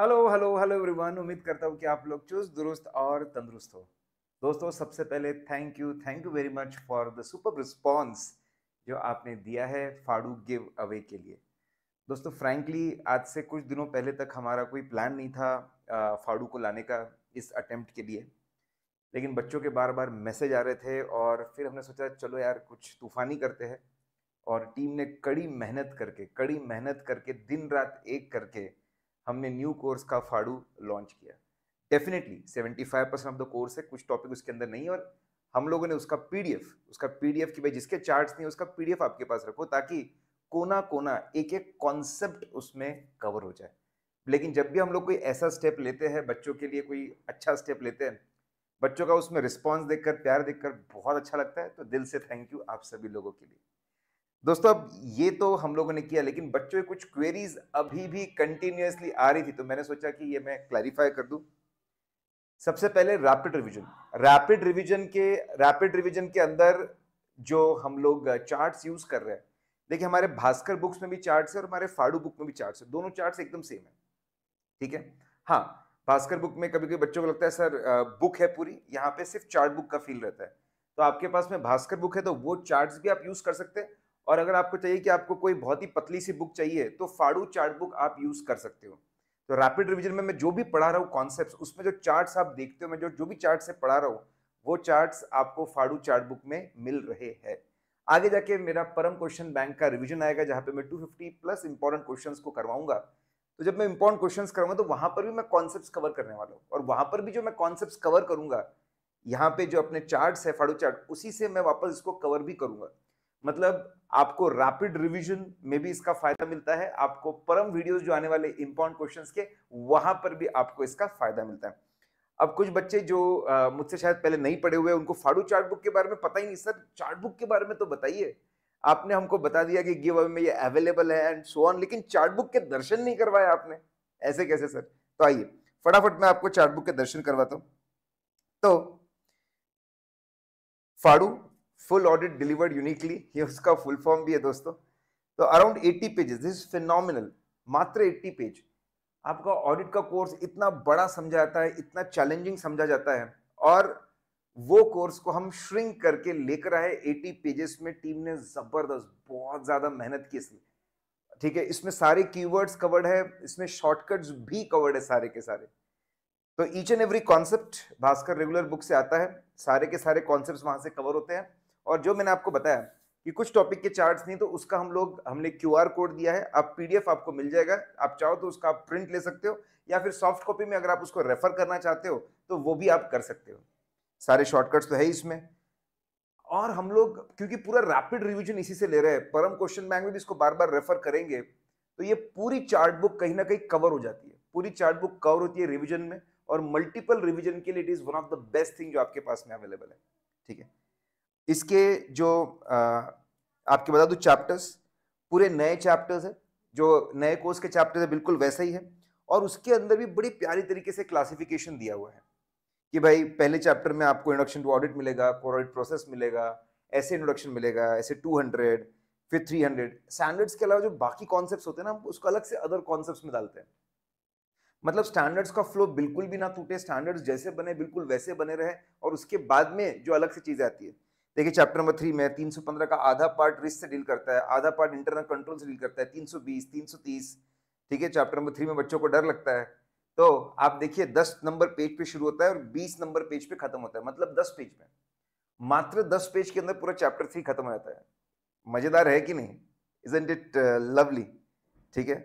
hello hello hello everyone उम्मीद करता हूँ कि आप लोग चुस्त दुरुस्त और तंदुरुस्त हो दोस्तों सबसे पहले thank you thank you very much for the super response जो आपने दिया है फाड़ू गिव अवे के लिए दोस्तों फ्रैंकली आज से कुछ दिनों पहले तक हमारा कोई प्लान नहीं था फाड़ू को लाने का इस अटेम्प्ट के लिए लेकिन बच्चों के बार बार मैसेज आ रहे थे और फिर हमने सोचा चलो यार कुछ तूफानी करते हैं और टीम ने कड़ी मेहनत करके कड़ी मेहनत करके दिन रात एक करके हमने न्यू कोर्स का फाड़ू लॉन्च किया definitely 75 percent of the course है कुछ टॉपिक उसके अंदर नहीं और हम लोगों ने उसका पीडीएफ उसका पीडीएफ की भाई जिसके चार्ट्स नहीं उसका पीडीएफ आपके पास रखो ताकि कोना कोना एक एक कॉन्सेप्ट उसमें कवर हो जाए लेकिन जब भी हम लोग कोई ऐसा स्टेप लेते हैं बच्चों के लिए कोई अच्छा स्टेप लेते हैं बच्चों का उसमें रिस्पॉन्स देखकर प्यार देखकर बहुत अच्छा लगता है तो दिल से थैंक यू आप सभी लोगों के लिए दोस्तों अब ये तो हम लोगों ने किया लेकिन बच्चों की कुछ क्वेरीज अभी भी कंटिन्यूसली आ रही थी तो मैंने सोचा कि ये मैं क्लैरिफाई कर दूं सबसे पहले रैपिड रिवीजन रैपिड रिवीजन के रैपिड रिवीजन के अंदर जो हम लोग चार्ट्स यूज कर रहे हैं देखिए हमारे भास्कर बुक्स में भी चार्ट्स है और हमारे फाड़ू बुक में भी चार्ट्स है दोनों चार्ट्स एकदम सेम है ठीक है हाँ भास्कर बुक में कभी कभी बच्चों को लगता है सर बुक है पूरी यहाँ पे सिर्फ चार्ट बुक का फील रहता है तो आपके पास में भास्कर बुक है तो वो चार्ट्स भी आप यूज कर सकते हैं और अगर आपको चाहिए कि आपको कोई बहुत ही पतली सी बुक चाहिए तो फाड़ू चार्ट बुक आप यूज कर सकते हो तो रैपिड रिविजन में मैं जो भी पढ़ा रहा हूँ कॉन्सेप्ट उसमें जो चार्ट आप देखते हो मैं जो जो भी चार्ट से पढ़ा रहा हूँ वो चार्ट्स आपको फाड़ू चार्ट बुक में मिल रहे हैं आगे जाके मेरा परम क्वेश्चन बैंक का रिविजन आएगा जहाँ पे मैं टू प्लस इंपॉर्टेंट क्वेश्चन को करवाऊंगा तो जब मैं इंपॉर्टेंट क्वेश्चंस करूंगा तो वहाँ पर भी मैं कॉन्सेप्ट्स कवर करने वाला हूँ और वहाँ पर भी जो मैं कॉन्सेप्ट्स कवर करूंगा यहाँ पे जो अपने चार्ट्स है फाड़ू चार्ट उसी से मैं वापस इसको कवर भी करूंगा मतलब आपको रैपिड रिवीजन में भी इसका फायदा मिलता है आपको परम वीडियोस जो आने वाले इंपॉर्टेंट क्वेश्चंस के वहां पर भी आपको इसका फायदा मिलता है अब कुछ बच्चे जो मुझसे शायद पहले नहीं पढ़े हुए उनको फाड़ू चार्ट बुक के बारे में पता ही नहीं सर चार्ट बुक के बारे में तो बताइए आपने हमको बता दिया कि गिव अवे में ये अवेलेबल है एंड सो ऑन लेकिन चार्ट बुक के दर्शन नहीं करवाया आपने ऐसे कैसे सर तो आइए फटाफट मैं आपको चार्ट बुक के दर्शन करवाता हूं तो फाड़ू फुल ऑडिट डिलीवर्ड यूनिकली ये उसका फुल फॉर्म भी है दोस्तों तो अराउंड 80 पेजेस दिस फिनल मात्र 80 पेज आपका ऑडिट का कोर्स इतना बड़ा समझा जाता है इतना चैलेंजिंग समझा जाता है और वो कोर्स को हम श्रिंक करके लेकर आए 80 पेजेस में टीम ने ज़बरदस्त बहुत ज़्यादा मेहनत की इसमें ठीक है इसमें सारे कीवर्ड्स कवर्ड है इसमें शॉर्टकट्स भी कवर्ड है सारे के सारे तो each and every concept Bhaskar regular book से आता है सारे के सारे कॉन्सेप्ट वहां से कवर होते हैं और जो मैंने आपको बताया कि कुछ टॉपिक के चार्ट्स नहीं तो उसका हम लोग हमने क्यू कोड दिया है आप पीडीएफ आपको मिल जाएगा आप चाहो तो उसका आप प्रिंट ले सकते हो या फिर सॉफ्ट कॉपी में अगर आप उसको रेफर करना चाहते हो तो वो भी आप कर सकते हो सारे शॉर्टकट्स तो है इसमें और हम लोग क्योंकि पूरा रैपिड रिविजन इसी से ले रहे हैं परम क्वेश्चन बैंक में भी इसको बार बार रेफर करेंगे तो ये पूरी चार्ट बुक कहीं ना कहीं कवर हो जाती है पूरी चार्ट बुक कवर होती है रिविजन में और मल्टीपल रिविजन के लिए it is one of the best thing जो आपके पास में अवेलेबल है ठीक है इसके जो आपके बता दूँ चैप्टर्स पूरे नए चैप्टर्स हैं जो नए कोर्स के चैप्टर्स है बिल्कुल वैसा ही है और उसके अंदर भी बड़ी प्यारी तरीके से क्लासिफिकेशन दिया हुआ है कि भाई पहले चैप्टर में आपको इंट्रोडक्शन टू ऑडिट मिलेगा ऑडिट प्रोसेस मिलेगा ऐसे इंट्रोडक्शन मिलेगा ऐसे टू हंड्रेड फिर थ्री हंड्रेड स्टैंडर्ड्स के अलावा जो बाकी कॉन्सेप्ट होते हैं ना उसको अलग से अदर कॉन्सेप्ट में डालते हैं मतलब स्टैंडर्ड्स का फ्लो बिल्कुल भी ना टूटे स्टैंडर्ड्स जैसे बने बिल्कुल वैसे बने रहे और उसके बाद में जो अलग से चीज़ें आती है देखिए चैप्टर नंबर थ्री में 315 का आधा पार्ट रिस्क से डील करता है आधा पार्ट इंटरनल कंट्रोल से डील करता है 320, 330 ठीक है चैप्टर नंबर थ्री में बच्चों को डर लगता है तो आप देखिए 10 नंबर पेज पे शुरू होता है और 20 नंबर पेज पे खत्म होता है मतलब 10 पेज में मात्र 10 पेज के अंदर पूरा चैप्टर थ्री खत्म हो जाता है मजेदार है कि नहीं इजेंट इट लवली ठीक है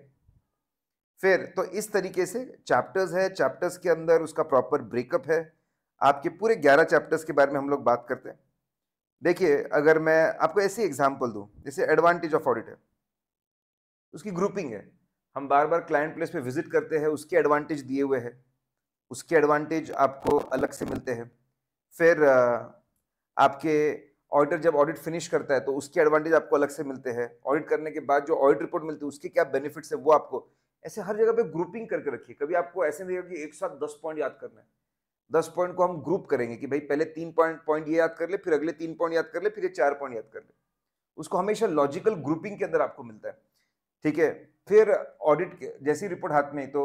फिर तो इस तरीके से चैप्टर्स है चैप्टर्स के अंदर उसका प्रॉपर ब्रेकअप है आपके पूरे ग्यारह चैप्टर्स के बारे में हम लोग बात करते हैं देखिए अगर मैं आपको ऐसी एग्जाम्पल दूँ जैसे एडवांटेज ऑफ ऑडिट है उसकी ग्रुपिंग है हम बार बार क्लाइंट प्लेस पे विजिट करते हैं उसके एडवांटेज दिए हुए हैं उसके एडवांटेज आपको अलग से मिलते हैं फिर आपके ऑडिटर जब ऑडिट फिनिश करता है तो उसके एडवांटेज आपको अलग से मिलते हैं ऑडिट करने के बाद जो ऑडिट रिपोर्ट मिलती है उसके क्या बेनिफिट्स है वो आपको ऐसे हर जगह पे ग्रुपिंग करके रखिए कभी आपको ऐसे नहीं होगा कि एक साथ दस पॉइंट याद करना है दस पॉइंट को हम ग्रुप करेंगे कि भाई पहले तीन पॉइंट पॉइंट ये याद कर ले फिर अगले तीन पॉइंट याद कर ले फिर ये चार पॉइंट याद कर ले उसको हमेशा लॉजिकल ग्रुपिंग के अंदर आपको मिलता है ठीक है फिर ऑडिट जैसी रिपोर्ट हाथ में तो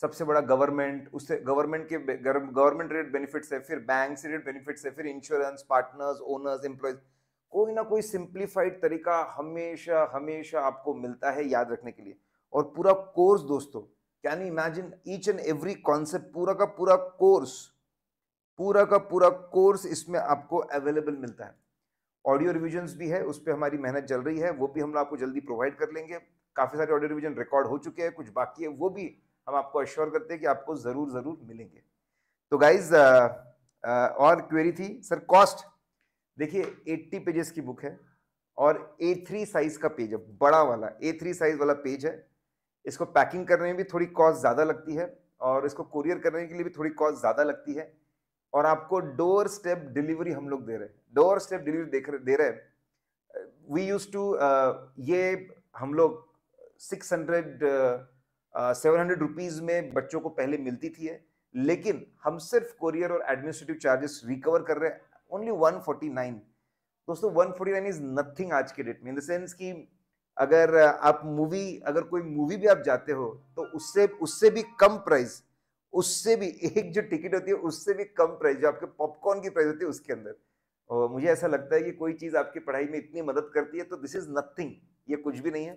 सबसे बड़ा गवर्नमेंट उससे गवर्नमेंट के गवर्नमेंट रेट बेनिफिट्स है फिर बैंक से रेट बेनिफिट्स है फिर इंश्योरेंस पार्टनर्स ओनर्स एम्प्लॉयज कोई ना कोई सिंप्लीफाइड तरीका हमेशा हमेशा आपको मिलता है याद रखने के लिए और पूरा कोर्स दोस्तों can imagine each and every concept पूरा का पूरा कोर्स पूरा का पूरा कोर्स इसमें आपको अवेलेबल मिलता है ऑडियो रिविजन भी है उस पर हमारी मेहनत चल रही है वो भी हम आपको जल्दी प्रोवाइड कर लेंगे काफ़ी सारे ऑडियो रिविजन रिकॉर्ड हो चुके हैं कुछ बाकी है वो भी हम आपको अश्योर करते हैं कि आपको ज़रूर ज़रूर मिलेंगे तो गाइज uh, uh, और क्वेरी थी सर कॉस्ट देखिए 80 पेजेस की बुक है और ए थ्री साइज़ का पेज है बड़ा वाला ए थ्री साइज़ वाला पेज है इसको पैकिंग करने में भी थोड़ी कॉस्ट ज़्यादा लगती है और इसको कुरियर करने के लिए भी थोड़ी कॉस्ट ज़्यादा लगती है और आपको डोर स्टेप डिलीवरी हम लोग दे रहे हैं डोर स्टेप डिलीवरी देख दे रहे हैं वी यूज टू ये हम लोग six hundred seven hundred rupees में बच्चों को पहले मिलती थी है लेकिन हम सिर्फ कुरियर और एडमिनिस्ट्रेटिव चार्जेस रिकवर कर रहे हैं ओनली वन फोर्टी नाइन दोस्तों one forty nine is nothing आज के डेट में इन द सेंस कि अगर आप मूवी अगर कोई मूवी भी आप जाते हो तो उससे उससे भी कम प्राइस उससे भी एक जो टिकट होती है उससे भी कम प्राइस जो आपके पॉपकॉर्न की प्राइस होती है उसके अंदर और मुझे ऐसा लगता है कि कोई चीज़ आपकी पढ़ाई में इतनी मदद करती है तो दिस इज़ नथिंग ये कुछ भी नहीं है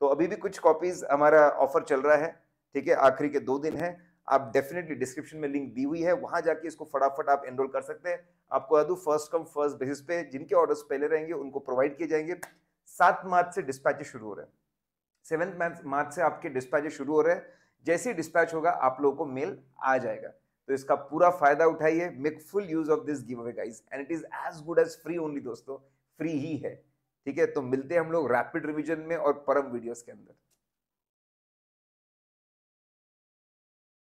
तो अभी भी कुछ कॉपीज़ हमारा ऑफर चल रहा है ठीक है आखिरी के दो दिन है आप डेफिनेटली डिस्क्रिप्शन में लिंक दी हुई है वहाँ जाके इसको फटाफट आप एनरोल कर सकते हैं आपको दूँ फर्स्ट कम फर्स्ट बेसिस पे जिनके ऑर्डर्स पहले रहेंगे उनको प्रोवाइड किए जाएंगे सात मार्च से डिस्पैचेस शुरू हो रहे हैं सेवन्थ मार्च से आपके डिस्पैचेस शुरू हो रहे हैं जैसे ही डिस्पैच होगा आप लोगों को मेल आ जाएगा तो इसका पूरा फायदा उठाइए make full use of this give away guys and it is as good as free only दोस्तों फ्री ही है ठीक है तो मिलते हैं हम लोग रैपिड रिविजन में और परम वीडियोज के अंदर